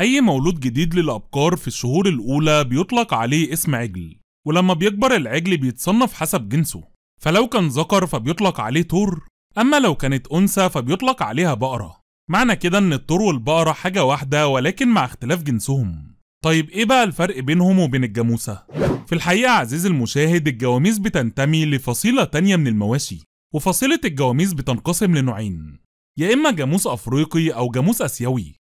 أي مولود جديد للأبقار في الشهور الأولى بيطلق عليه اسم عجل ولما بيكبر العجل بيتصنف حسب جنسه فلو كان ذكر فبيطلق عليه تور أما لو كانت أنثى فبيطلق عليها بقرة معنى كده إن التور والبقرة حاجة واحدة ولكن مع اختلاف جنسهم طيب إيه بقى الفرق بينهم وبين الجاموسة؟ في الحقيقة عزيز المشاهد الجواميس بتنتمي لفصيلة تانية من المواشي وفصيلة الجواميس بتنقسم لنوعين يا إما جاموس أفريقي أو جاموس آسيوي